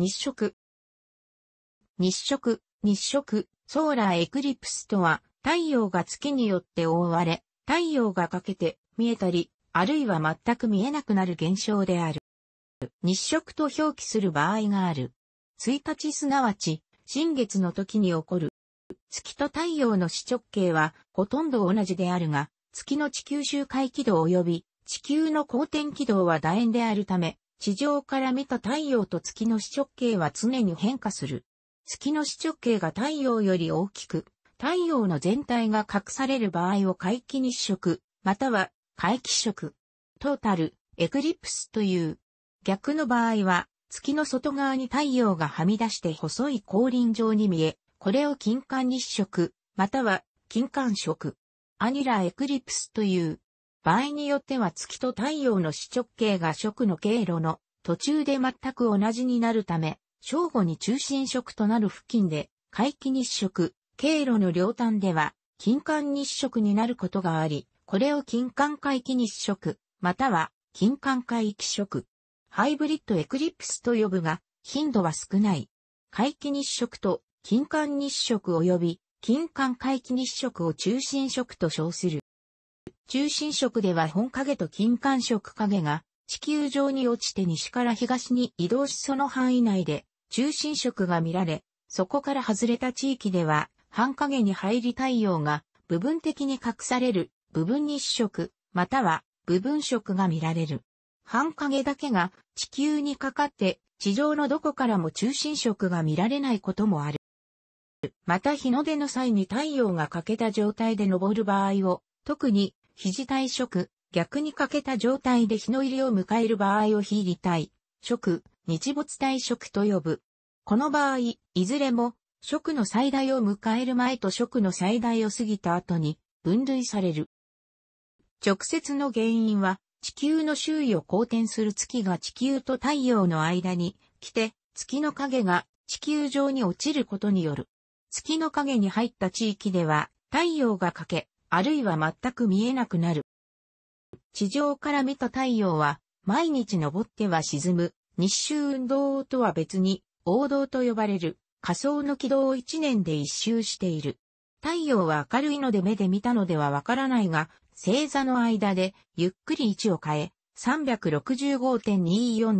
日食。日食、日食、ソーラーエクリプスとは、太陽が月によって覆われ、太陽が欠けて見えたり、あるいは全く見えなくなる現象である。日食と表記する場合がある。1日すなわち、新月の時に起こる。月と太陽の四直径はほとんど同じであるが、月の地球周回軌道及び地球の公転軌道は楕円であるため、地上から見た太陽と月の視直径は常に変化する。月の視直径が太陽より大きく、太陽の全体が隠される場合を回帰日食、または回帰食、トータル、エクリプスという。逆の場合は、月の外側に太陽がはみ出して細い後輪状に見え、これを金環日食、または金環食、アニラエクリプスという。場合によっては月と太陽の四直径が食の経路の途中で全く同じになるため、正午に中心食となる付近で、回帰日食、経路の両端では、金環日食になることがあり、これを金管回帰日食、または金管回帰食、ハイブリッドエクリプスと呼ぶが、頻度は少ない。回帰日食と金環日食及び金管回帰日食を中心食と称する。中心色では本影と金環色影が地球上に落ちて西から東に移動しその範囲内で中心色が見られ、そこから外れた地域では半影に入り太陽が部分的に隠される部分日食または部分色が見られる。半影だけが地球にかかって地上のどこからも中心色が見られないこともある。また日の出の際に太陽が欠けた状態で昇る場合を特に肘退職、逆に欠けた状態で日の入りを迎える場合を非離退、職、日没退職と呼ぶ。この場合、いずれも、職の最大を迎える前と職の最大を過ぎた後に分類される。直接の原因は、地球の周囲を公転する月が地球と太陽の間に来て、月の影が地球上に落ちることによる。月の影に入った地域では、太陽が欠け、あるいは全く見えなくなる。地上から見た太陽は、毎日昇っては沈む、日周運動とは別に、王道と呼ばれる、仮想の軌道を一年で一周している。太陽は明るいので目で見たのではわからないが、星座の間でゆっくり位置を変え、365.2422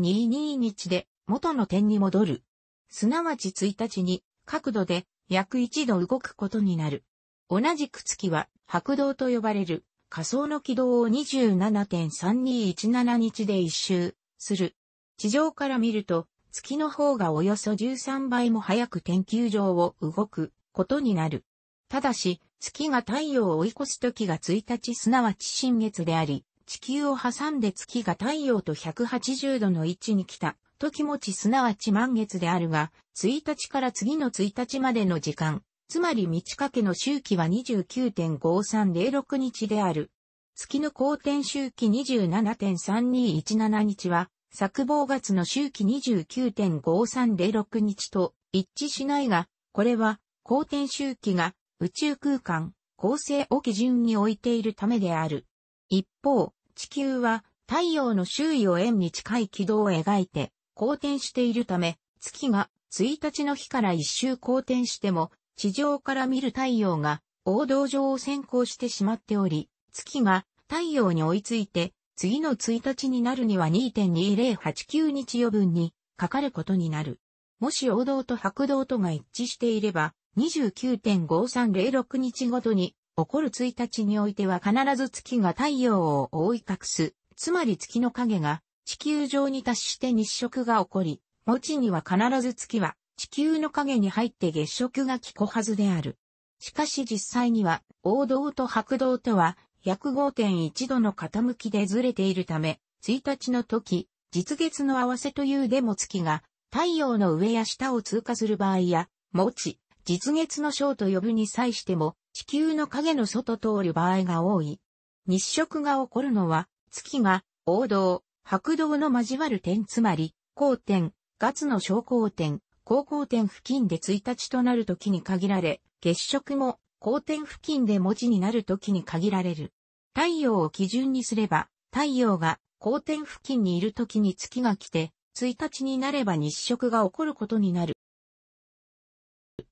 日で元の点に戻る。すなわち1日に角度で約1度動くことになる。同じく月は白道と呼ばれる仮想の軌道を27.3217日で一周する。地上から見ると月の方がおよそ13倍も早く天球上を動くことになる。ただし、月が太陽を追い越す時が1日すなわち新月であり、地球を挟んで月が太陽と180度の位置に来た時持ちすなわち満月であるが、1日から次の1日までの時間、つまり満ち欠けの周期は29.5306日である。月の公転周期27.3217日は、作望月の周期29.5306日と一致しないが、これは、公転周期が宇宙空間、構成を基準に置いているためである。一方、地球は太陽の周囲を円に近い軌道を描いて、公転しているため、月が1日の日から一周公転しても、地上から見る太陽が王道上を先行してしまっており、月が太陽に追いついて、次の1日になるには2.2089日余分にかかることになる。もし王道と白道とが一致していれば、29.5306日ごとに起こる1日においては必ず月が太陽を覆い隠す、つまり月の影が地球上に達して日食が起こり、後には必ず月は地球の影に入って月食が聞こはずである。しかし実際には、王道と白道とは、約5.1度の傾きでずれているため、1日の時、実月の合わせというでも月が、太陽の上や下を通過する場合や、持ち、実月の章と呼ぶに際しても、地球の影の外通る場合が多い。日食が起こるのは、月が、王道、白道の交わる点つまり、交点、月の小降点、高校点付近で1日となる時に限られ、月食も高点付近で文字になる時に限られる。太陽を基準にすれば、太陽が高点付近にいる時に月が来て、1日になれば日食が起こることになる。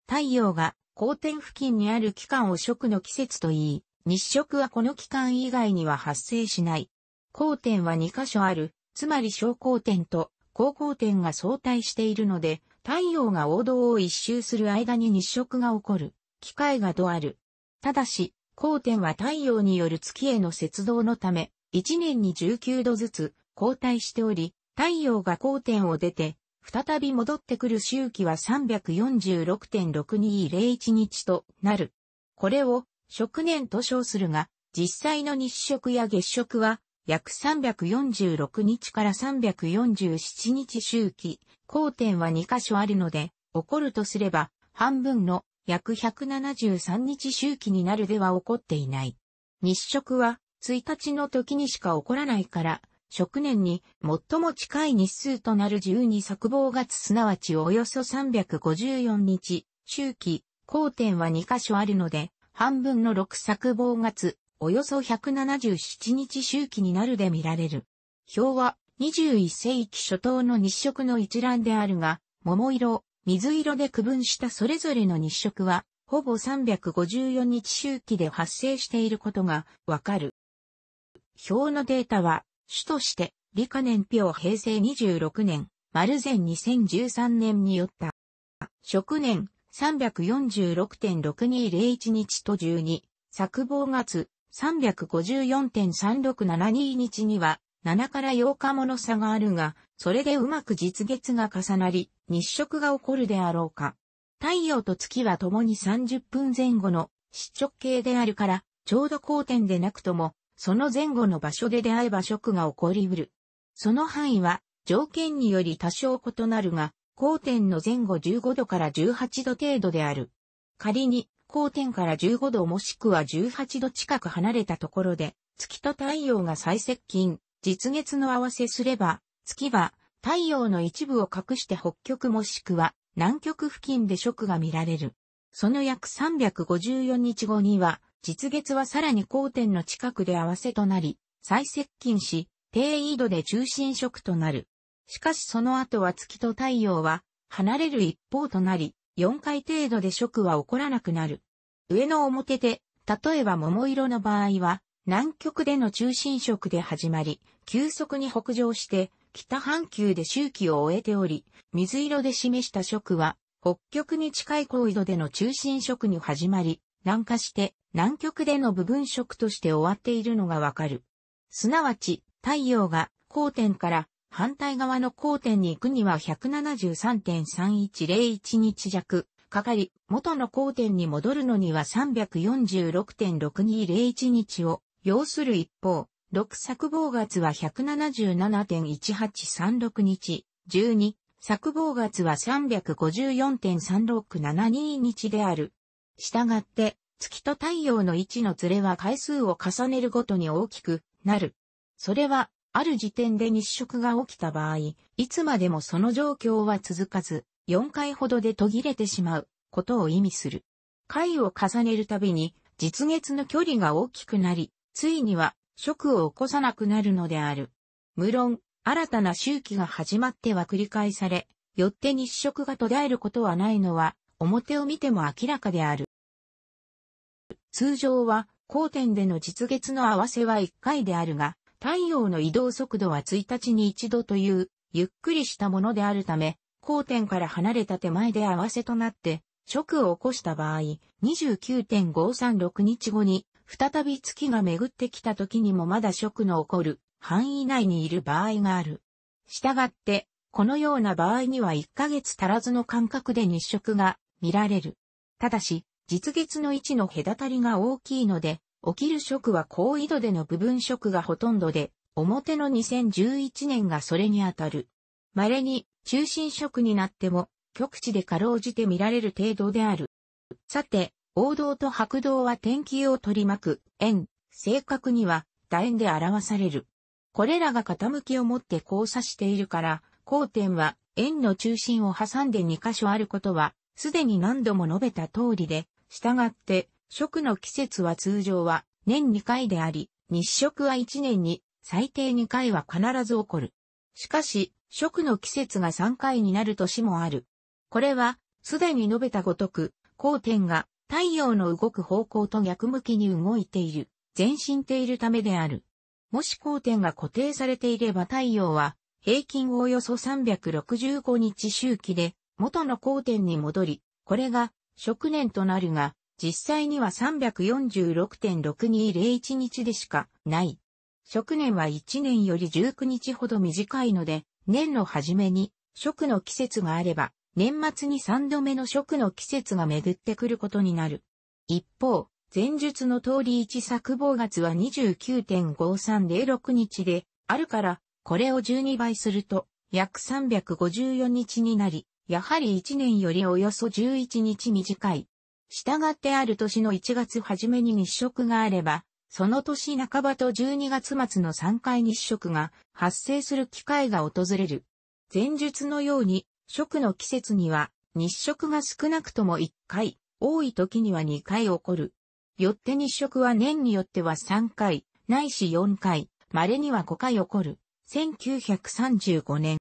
太陽が高点付近にある期間を食の季節と言い、日食はこの期間以外には発生しない。交点は2箇所ある、つまり小交点と高校点が相対しているので、太陽が王道を一周する間に日食が起こる、機会が度ある。ただし、光点は太陽による月への接動のため、1年に19度ずつ交代しており、太陽が光点を出て、再び戻ってくる周期は346.6201日となる。これを、食年と称するが、実際の日食や月食は、約346日から347日周期、交点は2箇所あるので、起こるとすれば、半分の約173日周期になるでは起こっていない。日食は、1日の時にしか起こらないから、食年に最も近い日数となる12作望月すなわちおよそ354日、周期、交点は2箇所あるので、半分の6作望月、およそ177日周期になるで見られる。表は21世紀初頭の日食の一覧であるが、桃色、水色で区分したそれぞれの日食は、ほぼ354日周期で発生していることがわかる。表のデータは、主として、理科年表平成26年、丸前2013年によった。食年346.6201日と12、作望月354.3672日には7から8日もの差があるが、それでうまく実月が重なり、日食が起こるであろうか。太陽と月は共に30分前後の失直系であるから、ちょうど交点でなくとも、その前後の場所で出会えば食が起こりうる。その範囲は、条件により多少異なるが、交点の前後15度から18度程度である。仮に、光点から15度もしくは18度近く離れたところで、月と太陽が最接近、実月の合わせすれば、月は太陽の一部を隠して北極もしくは南極付近で食が見られる。その約354日後には、実月はさらに高点の近くで合わせとなり、最接近し、低緯度で中心色となる。しかしその後は月と太陽は離れる一方となり、4回程度で食は起こらなくなる。上の表で、例えば桃色の場合は、南極での中心色で始まり、急速に北上して、北半球で周期を終えており、水色で示した色は、北極に近い高緯度での中心色に始まり、南下して、南極での部分色として終わっているのがわかる。すなわち、太陽が、高点から反対側の交点に行くには173.3101日弱かかり、元の交点に戻るのには346.6201日を要する一方、六作望月は177.1836日、12、作望月は354.3672日である。したがって、月と太陽の位置のずれは回数を重ねるごとに大きくなる。それはある時点で日食が起きた場合、いつまでもその状況は続かず、4回ほどで途切れてしまうことを意味する。回を重ねるたびに、実月の距離が大きくなり、ついには、食を起こさなくなるのである。無論、新たな周期が始まっては繰り返され、よって日食が途絶えることはないのは、表を見ても明らかである。通常は、交点での実月の合わせは1回であるが、太陽の移動速度は1日に1度という、ゆっくりしたものであるため、交点から離れた手前で合わせとなって、食を起こした場合、29.536日後に、再び月が巡ってきた時にもまだ食の起こる範囲内にいる場合がある。したがって、このような場合には1ヶ月足らずの間隔で日食が見られる。ただし、実月の位置の隔たりが大きいので、起きる食は高緯度での部分食がほとんどで、表の2011年がそれにあたる。稀に中心食になっても、極地でかろうじて見られる程度である。さて、王道と白道は天気を取り巻く、円、正確には、楕円で表される。これらが傾きをもって交差しているから、交点は円の中心を挟んで2箇所あることは、すでに何度も述べた通りで、従って、食の季節は通常は年2回であり、日食は1年に最低2回は必ず起こる。しかし、食の季節が3回になる年もある。これは、すでに述べたごとく、光点が太陽の動く方向と逆向きに動いている、前進ているためである。もし光点が固定されていれば太陽は、平均およそ365日周期で、元の光点に戻り、これが、食年となるが、実際には346.6201日でしかない。食年は1年より19日ほど短いので、年の初めに食の季節があれば、年末に3度目の食の季節が巡ってくることになる。一方、前述の通り一作坊月は29.5306日であるから、これを12倍すると、約354日になり、やはり1年よりおよそ11日短い。従ってある年の1月初めに日食があれば、その年半ばと12月末の3回日食が発生する機会が訪れる。前述のように、食の季節には日食が少なくとも1回、多い時には2回起こる。よって日食は年によっては3回、ないし4回、稀には5回起こる。1935年。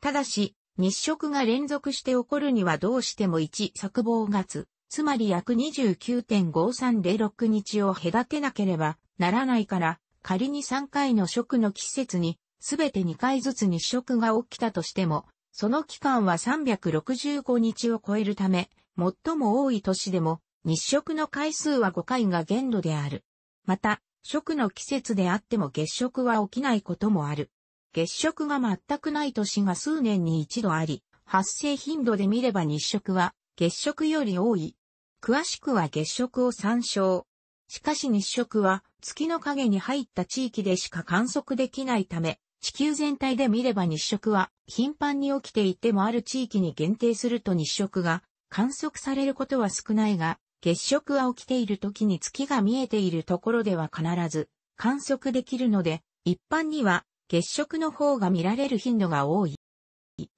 ただし、日食が連続して起こるにはどうしても1作望月、つまり約29.5306日を隔てなければならないから、仮に3回の食の季節に、すべて2回ずつ日食が起きたとしても、その期間は365日を超えるため、最も多い年でも、日食の回数は5回が限度である。また、食の季節であっても月食は起きないこともある。月食が全くない年が数年に一度あり、発生頻度で見れば日食は月食より多い。詳しくは月食を参照。しかし日食は月の影に入った地域でしか観測できないため、地球全体で見れば日食は頻繁に起きていてもある地域に限定すると日食が観測されることは少ないが、月食は起きている時に月が見えているところでは必ず観測できるので、一般には月食の方が見られる頻度が多い。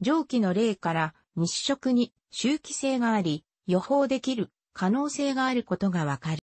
上記の例から日食に周期性があり、予報できる可能性があることがわかる。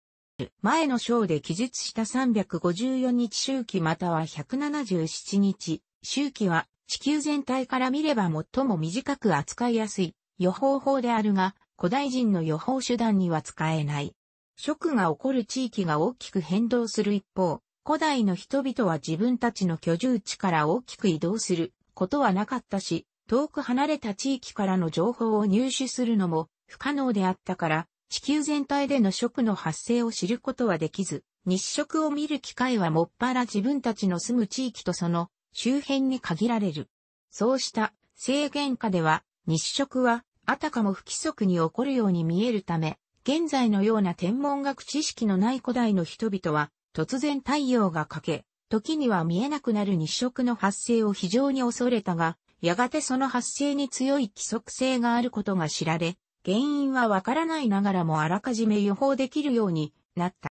前の章で記述した354日周期または177日周期は地球全体から見れば最も短く扱いやすい予報法であるが、古代人の予報手段には使えない。食が起こる地域が大きく変動する一方、古代の人々は自分たちの居住地から大きく移動することはなかったし、遠く離れた地域からの情報を入手するのも不可能であったから、地球全体での食の発生を知ることはできず、日食を見る機会はもっぱら自分たちの住む地域とその周辺に限られる。そうした制限下では日食はあたかも不規則に起こるように見えるため、現在のような天文学知識のない古代の人々は突然太陽が欠け、時には見えなくなる日食の発生を非常に恐れたが、やがてその発生に強い規則性があることが知られ、原因はわからないながらもあらかじめ予報できるようになった。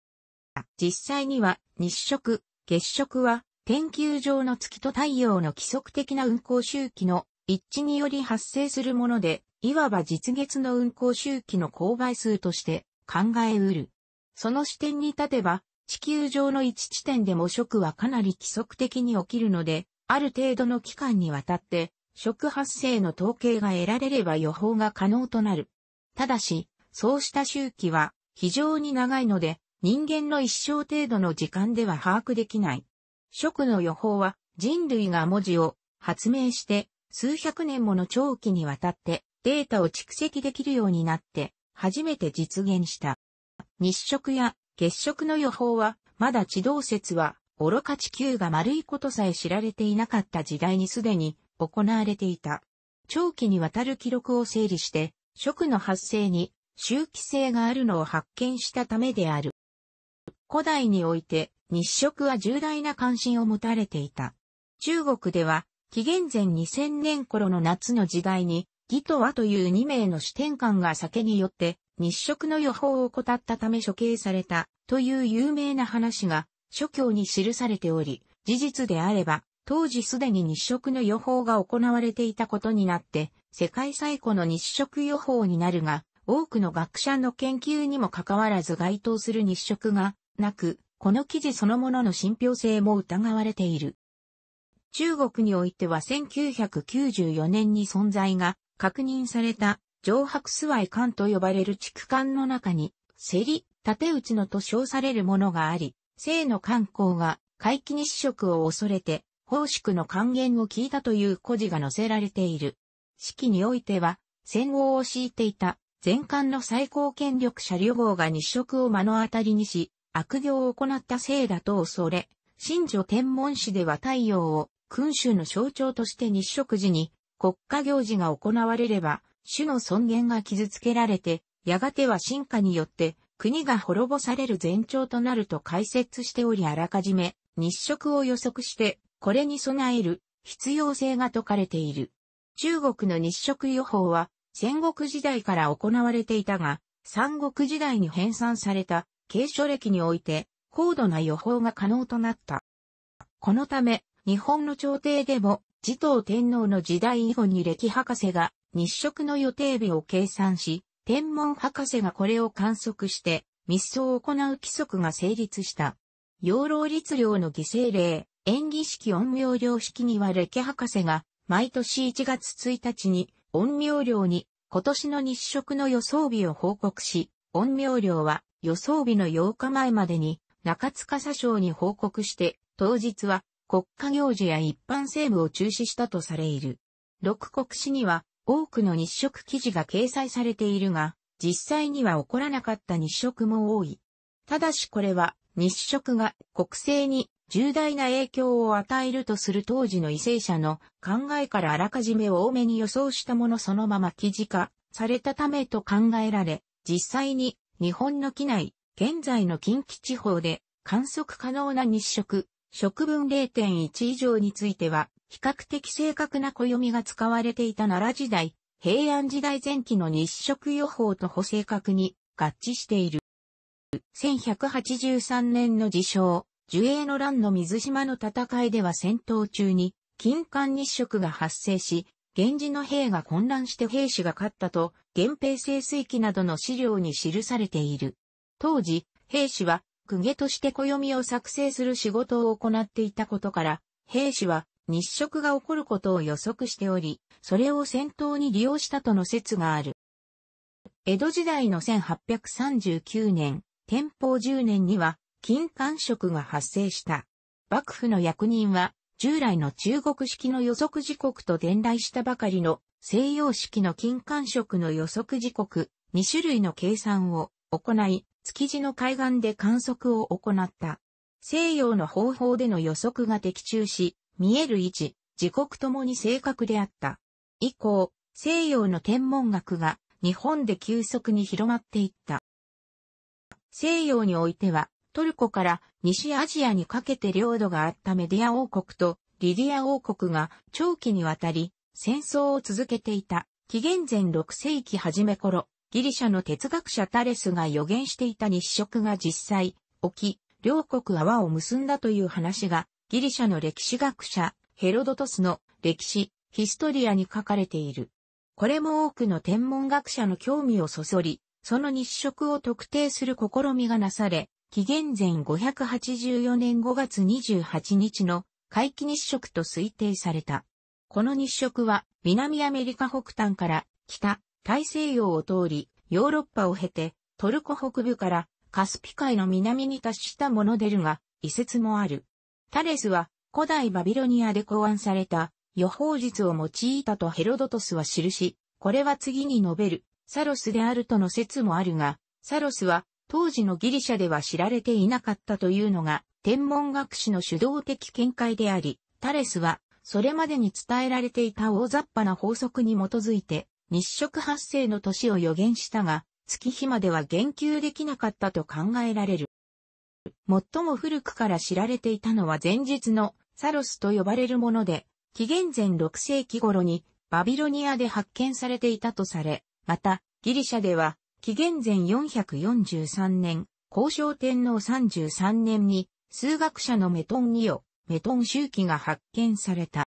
実際には日食、月食は天球上の月と太陽の規則的な運行周期の一致により発生するもので、いわば実月の運行周期の勾配数として考えうる。その視点に立てば、地球上の一地点でも食はかなり規則的に起きるので、ある程度の期間にわたって、食発生の統計が得られれば予報が可能となる。ただし、そうした周期は非常に長いので、人間の一生程度の時間では把握できない。食の予報は人類が文字を発明して数百年もの長期にわたってデータを蓄積できるようになって初めて実現した。日食や月食の予報は、まだ地動説は、愚か地球が丸いことさえ知られていなかった時代にすでに行われていた。長期にわたる記録を整理して、食の発生に周期性があるのを発見したためである。古代において日食は重大な関心を持たれていた。中国では紀元前2000年頃の夏の時代に、義とはという2名の視点観が酒によって日食の予報を怠ったため処刑されたという有名な話が諸教に記されており、事実であれば、当時すでに日食の予報が行われていたことになって、世界最古の日食予報になるが、多くの学者の研究にもかかわらず該当する日食がなく、この記事そのものの信憑性も疑われている。中国においては1994年に存在が確認された上白スワ館と呼ばれる地区の中に、競り、縦打ちのと称されるものがあり、生の観光が、回帰日食を恐れて、宝祝の還元を聞いたという故事が載せられている。式においては、戦王を敷いていた、前官の最高権力者旅号が日食を目の当たりにし、悪行を行ったせいだと恐れ、新女天文史では太陽を君主の象徴として日食時に国家行事が行われれば、種の尊厳が傷つけられて、やがては進化によって国が滅ぼされる前兆となると解説しておりあらかじめ日食を予測してこれに備える必要性が説かれている。中国の日食予報は戦国時代から行われていたが三国時代に編纂された継承歴において高度な予報が可能となった。このため日本の朝廷でも持統天皇の時代以後に歴博士が日食の予定日を計算し、天文博士がこれを観測して、密葬を行う規則が成立した。養老律令の犠牲令、演技式音明領式には歴博士が、毎年1月1日に、音明領に、今年の日食の予想日を報告し、音明領は、予想日の8日前までに、中塚佐省に報告して、当日は、国家行事や一般政務を中止したとされいる。六国史には、多くの日食記事が掲載されているが、実際には起こらなかった日食も多い。ただしこれは日食が国政に重大な影響を与えるとする当時の異性者の考えからあらかじめ多めに予想したものそのまま記事化されたためと考えられ、実際に日本の機内、現在の近畿地方で観測可能な日食食文0.1以上については、比較的正確な暦が使われていた奈良時代、平安時代前期の日食予報と補正確に合致している。1183年の自称、樹影の乱の水島の戦いでは戦闘中に、金環日食が発生し、源氏の兵が混乱して兵士が勝ったと、源平清水記などの資料に記されている。当時、兵士は公家として暦を作成する仕事を行っていたことから、兵士は日食が起こることを予測しており、それを戦闘に利用したとの説がある。江戸時代の1839年、天保10年には、金冠食が発生した。幕府の役人は、従来の中国式の予測時刻と伝来したばかりの西洋式の金冠食の予測時刻、2種類の計算を行い、築地の海岸で観測を行った。西洋の方法での予測が的中し、見える位置、時刻ともに正確であった。以降、西洋の天文学が日本で急速に広まっていった。西洋においては、トルコから西アジアにかけて領土があったメディア王国とリディア王国が長期にわたり戦争を続けていた紀元前6世紀初め頃、ギリシャの哲学者タレスが予言していた日食が実際、起き、両国泡を結んだという話が、ギリシャの歴史学者、ヘロドトスの歴史、ヒストリアに書かれている。これも多くの天文学者の興味をそそり、その日食を特定する試みがなされ、紀元前584年5月28日の回帰日食と推定された。この日食は南アメリカ北端から北大西洋を通り、ヨーロッパを経て、トルコ北部からカスピ海の南に達したものでるが、遺説もある。タレスは古代バビロニアで考案された予報術を用いたとヘロドトスは記し、これは次に述べるサロスであるとの説もあるが、サロスは当時のギリシャでは知られていなかったというのが天文学史の主導的見解であり、タレスはそれまでに伝えられていた大雑把な法則に基づいて日食発生の年を予言したが、月日までは言及できなかったと考えられる。最も古くから知られていたのは前日のサロスと呼ばれるもので、紀元前6世紀頃にバビロニアで発見されていたとされ、またギリシャでは紀元前443年、交渉天皇33年に数学者のメトンニオ、メトン周期が発見された。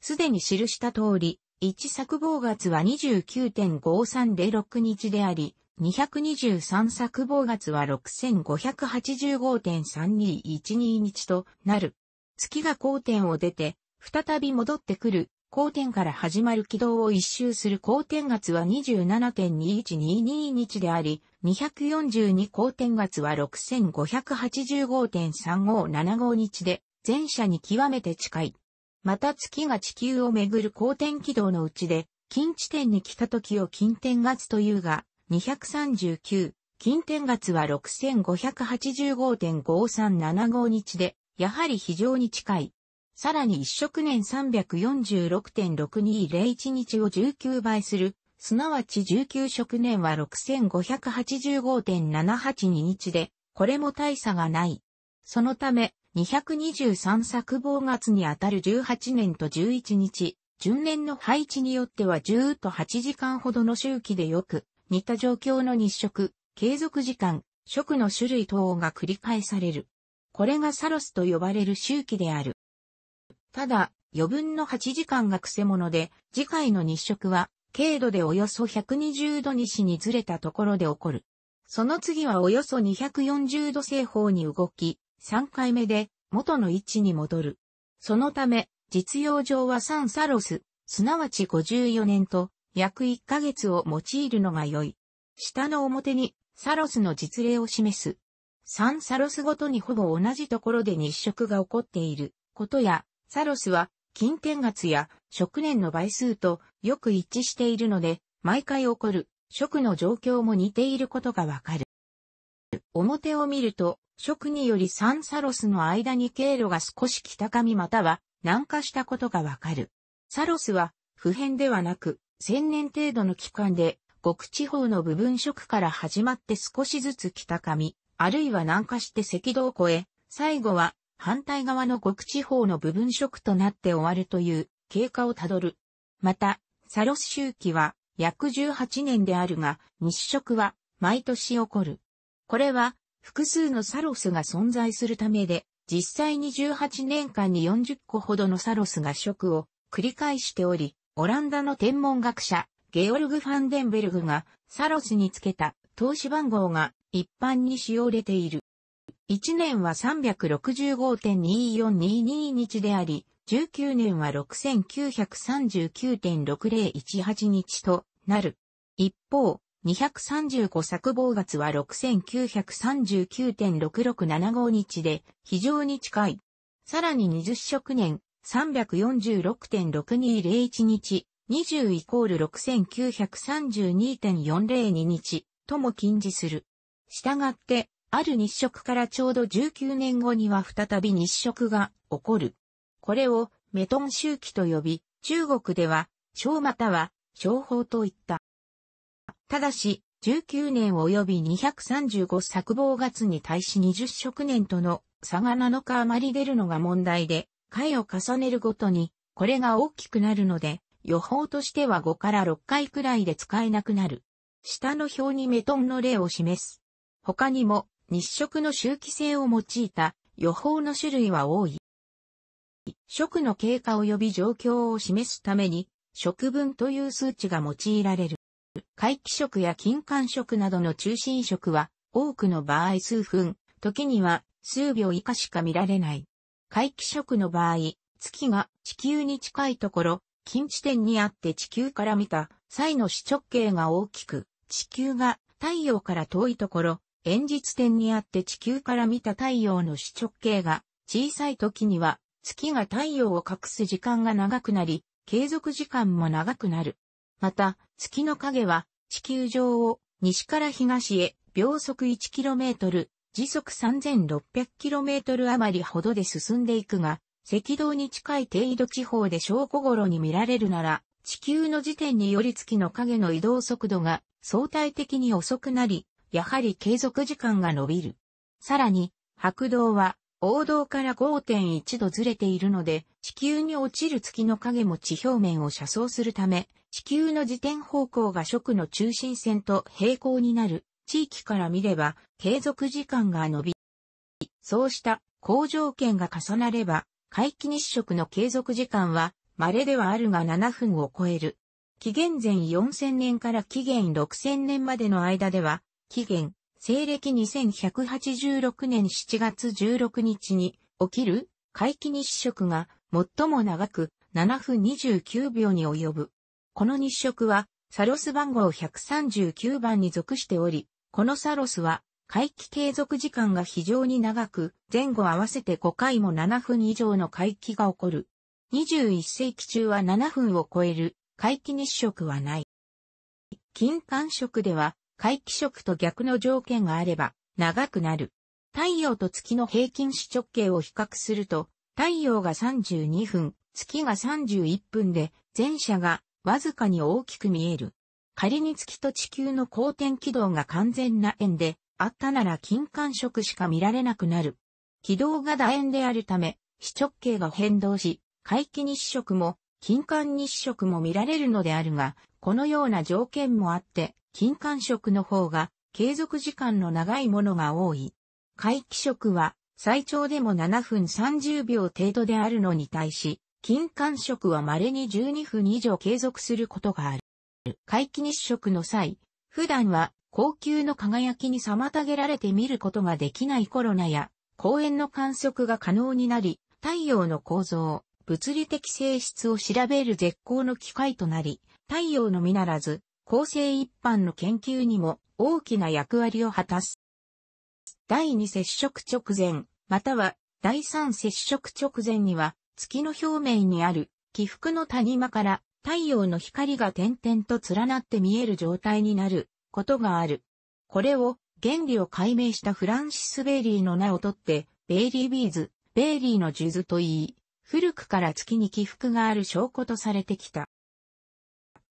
すでに記した通り、1作坊月は29.5306日であり、223作坊月は6585.3212日となる。月が交点を出て、再び戻ってくる、交点から始まる軌道を一周する交点月は27.2122日であり、242交点月は6585.3575日で、前者に極めて近い。また月が地球をめぐる公転軌道のうちで、近地点に来た時を近天月というが、239、近天月は6585.5375日で、やはり非常に近い。さらに一色年346.6201日を19倍する、すなわち19色年は6585.782日で、これも大差がない。そのため、223作坊月にあたる18年と11日、順年の配置によっては10と8時間ほどの周期でよく、似た状況の日食、継続時間、食の種類等が繰り返される。これがサロスと呼ばれる周期である。ただ、余分の8時間が癖物者で、次回の日食は、軽度でおよそ120度西にずれたところで起こる。その次はおよそ240度西方に動き、3回目で元の位置に戻る。そのため、実用上はサンサロス、すなわち54年と約1ヶ月を用いるのが良い。下の表にサロスの実例を示す。ンサロスごとにほぼ同じところで日食が起こっていることや、サロスは近天月や食年の倍数とよく一致しているので、毎回起こる食の状況も似ていることがわかる。表を見ると、食によりサンサロスの間に経路が少し北上または南下したことがわかる。サロスは、普遍ではなく、千年程度の期間で、極地方の部分食から始まって少しずつ北上、あるいは南下して赤道を越え、最後は反対側の極地方の部分食となって終わるという経過をたどる。また、サロス周期は約18年であるが、日食は毎年起こる。これは複数のサロスが存在するためで、実際に18年間に40個ほどのサロスが食を繰り返しており、オランダの天文学者、ゲオルグ・ファンデンベルグがサロスにつけた投資番号が一般に使用れている。1年は365.2422日であり、19年は6939.6018日となる。一方、235作望月は6939.6675日で非常に近い。さらに20色年346.6201日、20イコール6932.402日とも禁じする。したがって、ある日食からちょうど19年後には再び日食が起こる。これをメトン周期と呼び、中国では、小または、小法といった。ただし、19年及び235作望月に対し20食年との差が7日余り出るのが問題で、回を重ねるごとに、これが大きくなるので、予報としては5から6回くらいで使えなくなる。下の表にメトンの例を示す。他にも、日食の周期性を用いた予報の種類は多い。食の経過及び状況を示すために、食分という数値が用いられる。皆既食や金環食などの中心食は、多くの場合数分、時には数秒以下しか見られない。皆既食の場合、月が地球に近いところ、近地点にあって地球から見た際の視直径が大きく、地球が太陽から遠いところ、遠日点にあって地球から見た太陽の視直径が小さい時には月が太陽を隠す時間が長くなり、継続時間も長くなる。また、月の影は地球上を西から東へ秒速 1km、時速 3600km 余りほどで進んでいくが、赤道に近い低緯度地方で正午頃に見られるなら、地球の時点により月の影の移動速度が相対的に遅くなり、やはり継続時間が伸びる。さらに、白道は王道から5.1度ずれているので、地球に落ちる月の影も地表面を車窓するため、地球の自転方向が食の中心線と平行になる地域から見れば、継続時間が伸び、そうした好条件が重なれば、皆既日食の継続時間は、稀ではあるが7分を超える。紀元前4000年から紀元6000年までの間では、紀元西暦2186年7月16日に起きる回帰日食が最も長く7分29秒に及ぶ。この日食はサロス番号139番に属しており、このサロスは回帰継続時間が非常に長く、前後合わせて5回も7分以上の回帰が起こる。21世紀中は7分を超える回帰日食はない。金環食では回帰色と逆の条件があれば、長くなる。太陽と月の平均視直径を比較すると、太陽が32分、月が31分で、前者がわずかに大きく見える。仮に月と地球の公転軌道が完全な円で、あったなら金環色しか見られなくなる。軌道が楕円であるため、視直径が変動し、回帰日食も、金環日食も見られるのであるが、このような条件もあって、金管食の方が継続時間の長いものが多い。回帰食は最長でも7分30秒程度であるのに対し、金管食は稀に12分以上継続することがある。回帰日食の際、普段は高級の輝きに妨げられて見ることができないコロナや公園の観測が可能になり、太陽の構造、物理的性質を調べる絶好の機会となり、太陽のみならず、構成一般の研究にも大きな役割を果たす。第二接触直前、または第三接触直前には、月の表面にある起伏の谷間から太陽の光が点々と連なって見える状態になることがある。これを原理を解明したフランシス・ベイリーの名をとって、ベイリービーズ、ベイリーの数珠と言い、古くから月に起伏がある証拠とされてきた。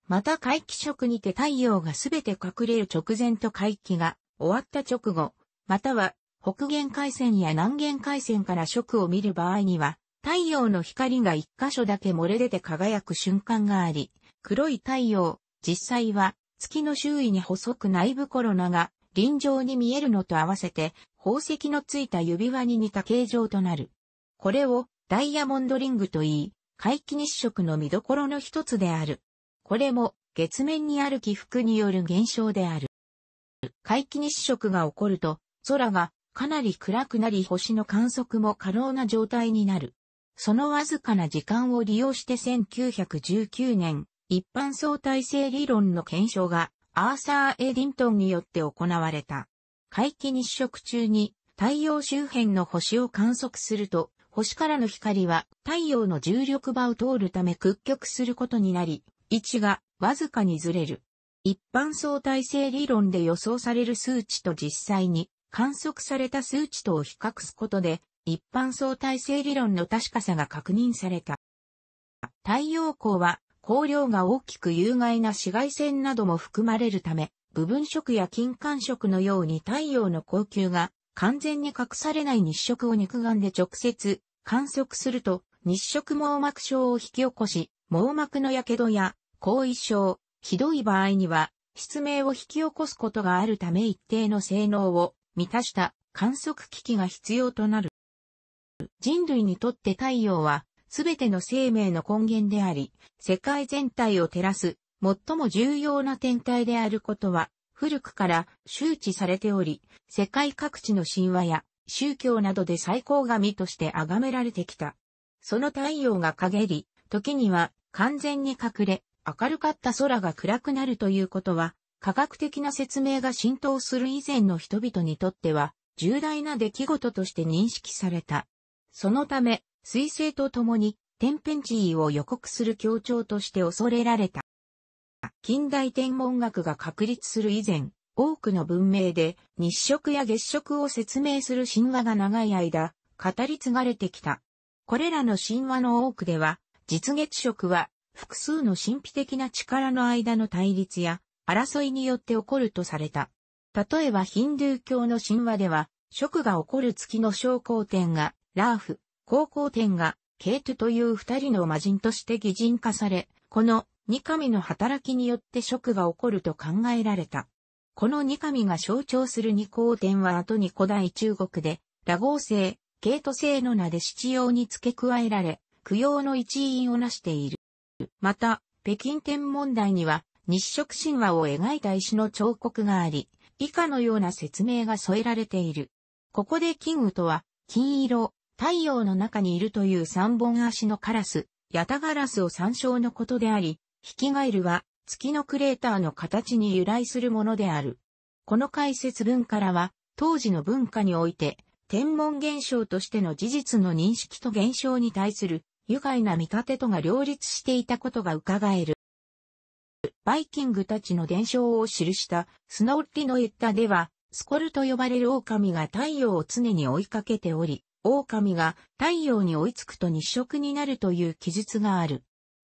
また回帰食にて太陽がすべて隠れる直前と回帰が終わった直後、または北限海線や南限海線から食を見る場合には、太陽の光が一箇所だけ漏れ出て輝く瞬間があり、黒い太陽、実際は月の周囲に細く内部コロナが臨場に見えるのと合わせて宝石のついた指輪に似た形状となる。これをダイヤモンドリングといい、回帰日食の見どころの一つである。これも月面にある起伏による現象である。回帰日食が起こると、空がかなり暗くなり星の観測も可能な状態になる。そのわずかな時間を利用して1919年、一般相対性理論の検証がアーサー・エディントンによって行われた。回帰日食中に太陽周辺の星を観測すると、星からの光は太陽の重力場を通るため屈曲することになり、位置がわずかにずれる。一般相対性理論で予想される数値と実際に観測された数値とを比較すことで、一般相対性理論の確かさが確認された。太陽光は光量が大きく有害な紫外線なども含まれるため、部分色や金管色のように太陽の光球が完全に隠されない日食を肉眼で直接観測すると日食網膜症を引き起こし、網膜の火傷や後遺症、ひどい場合には、失明を引き起こすことがあるため一定の性能を満たした観測機器が必要となる。人類にとって太陽は、すべての生命の根源であり、世界全体を照らす、最も重要な天体であることは、古くから周知されており、世界各地の神話や宗教などで最高神として崇められてきた。その太陽が陰り、時には完全に隠れ、明るかった空が暗くなるということは、科学的な説明が浸透する以前の人々にとっては、重大な出来事として認識された。そのため、彗星とともに、天変地異を予告する協調として恐れられた。近代天文学が確立する以前、多くの文明で日食や月食を説明する神話が長い間、語り継がれてきた。これらの神話の多くでは、実月食は複数の神秘的な力の間の対立や争いによって起こるとされた。例えばヒンドゥー教の神話では、食が起こる月の昇降点がラーフ、高校点がケートという二人の魔人として擬人化され、この二神の働きによって食が起こると考えられた。この二神が象徴する二光点は後に古代中国で、羅ー星、ケート星の名で七曜に付け加えられ、供養の一因を成している。また、北京天文台には、日食神話を描いた石の彫刻があり、以下のような説明が添えられている。ここで金雨とは、金色、太陽の中にいるという三本足のカラス、ヤタガラスを参照のことであり、ヒキガエルは月のクレーターの形に由来するものである。この解説文からは、当時の文化において、天文現象としての事実の認識と現象に対する愉快な見立てとが両立していたことが伺える。バイキングたちの伝承を記したスノッリの言ったでは、スコルと呼ばれる狼が太陽を常に追いかけており、狼が太陽に追いつくと日食になるという記述がある。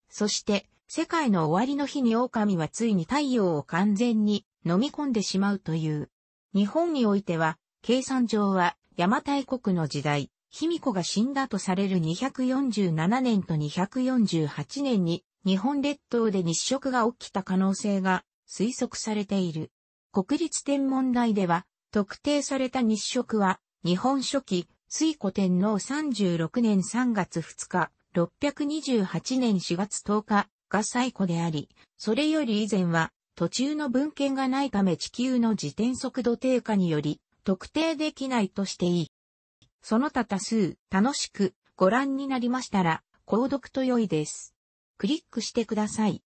そして、世界の終わりの日に狼はついに太陽を完全に飲み込んでしまうという。日本においては、計算上は邪馬台国の時代、卑弥呼が死んだとされる247年と248年に日本列島で日食が起きた可能性が推測されている。国立天文台では特定された日食は日本初期水古天皇36年3月2日628年4月10日が最古であり、それより以前は途中の文献がないため地球の自転速度低下により特定できないとしていい。その他多数、楽しくご覧になりましたら、購読と良いです。クリックしてください。